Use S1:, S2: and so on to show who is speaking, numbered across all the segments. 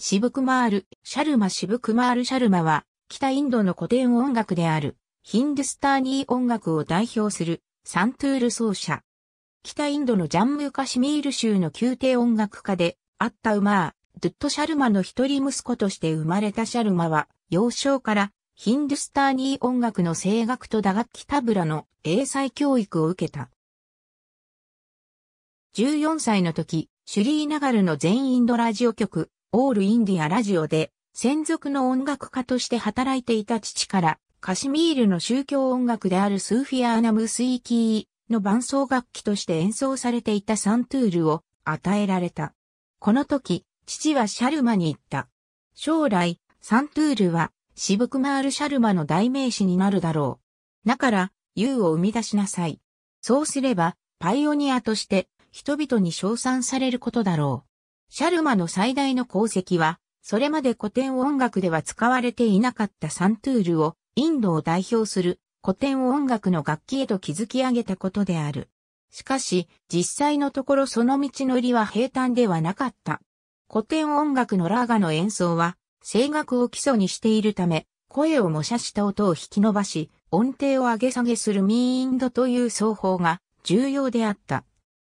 S1: シブクマール、シャルマシブクマールシャルマは、北インドの古典音楽である、ヒンドゥスターニー音楽を代表する、サントゥール奏者。北インドのジャンムーカシミール州の宮廷音楽家で、あったウマー、ドゥット・シャルマの一人息子として生まれたシャルマは、幼少から、ヒンドゥスターニー音楽の声楽と打楽器タブラの英才教育を受けた。14歳の時、シュリーナガルの全インドラジオ局、オールインディアラジオで専属の音楽家として働いていた父から、カシミールの宗教音楽であるスーフィアーナムスイキーの伴奏楽器として演奏されていたサントゥールを与えられた。この時、父はシャルマに行った。将来、サントゥールはシブクマール・シャルマの代名詞になるだろう。だから、優を生み出しなさい。そうすれば、パイオニアとして人々に称賛されることだろう。シャルマの最大の功績は、それまで古典音楽では使われていなかったサントゥールをインドを代表する古典音楽の楽器へと築き上げたことである。しかし、実際のところその道のりは平坦ではなかった。古典音楽のラーガの演奏は、声楽を基礎にしているため、声を模写した音を引き伸ばし、音程を上げ下げするミーインドという奏法が重要であった。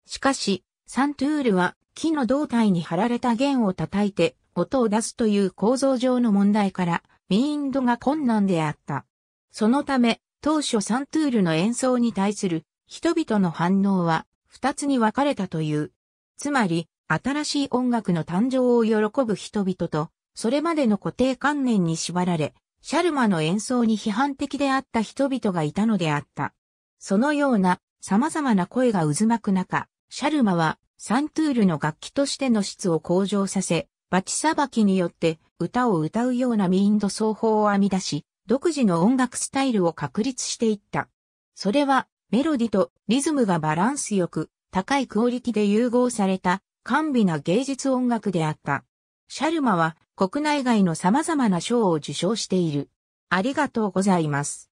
S1: しかし、サントゥールは木の胴体に貼られた弦を叩いて音を出すという構造上の問題からインドが困難であった。そのため当初サントゥールの演奏に対する人々の反応は二つに分かれたという。つまり新しい音楽の誕生を喜ぶ人々とそれまでの固定観念に縛られシャルマの演奏に批判的であった人々がいたのであった。そのような様々な声が渦巻く中、シャルマはサントゥールの楽器としての質を向上させ、バチさばきによって歌を歌うようなミインド奏法を編み出し、独自の音楽スタイルを確立していった。それはメロディとリズムがバランスよく、高いクオリティで融合された、甘美な芸術音楽であった。シャルマは国内外の様々な賞を受賞している。ありがとうございます。